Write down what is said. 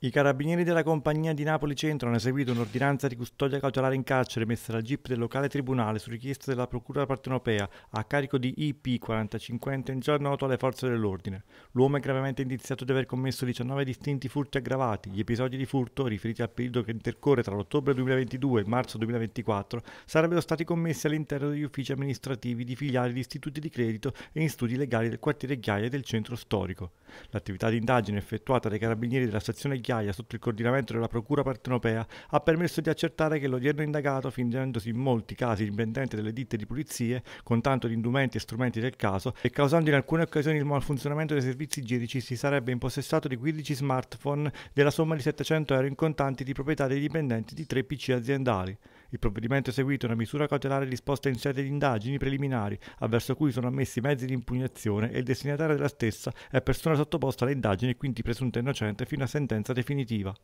I carabinieri della compagnia di Napoli Centro hanno eseguito un'ordinanza di custodia cautelare in carcere messa dal GIP del locale tribunale su richiesta della Procura partenopea a carico di IP 45 già noto alle forze dell'ordine. L'uomo è gravemente indiziato di aver commesso 19 distinti furti aggravati. Gli episodi di furto, riferiti al periodo che intercorre tra l'ottobre 2022 e marzo 2024, sarebbero stati commessi all'interno degli uffici amministrativi di filiali di istituti di credito e in studi legali del quartiere Ghiaia e del centro storico. L'attività di indagine effettuata dai carabinieri della stazione Migliaia sotto il coordinamento della Procura partenopea ha permesso di accertare che l'odierno indagato, fingendosi in molti casi dipendente delle ditte di pulizie, con tanto di indumenti e strumenti del caso, e causando in alcune occasioni il malfunzionamento dei servizi igienici, si sarebbe impossessato di 15 smartphone della somma di 700 euro in contanti di proprietà dei dipendenti di tre PC aziendali. Il provvedimento eseguito è una misura cautelare disposta in sede di indagini preliminari, avverso cui sono ammessi mezzi di impugnazione e il destinatario della stessa è persona sottoposta alle indagini e quindi presunta innocente fino a sentenza definitiva.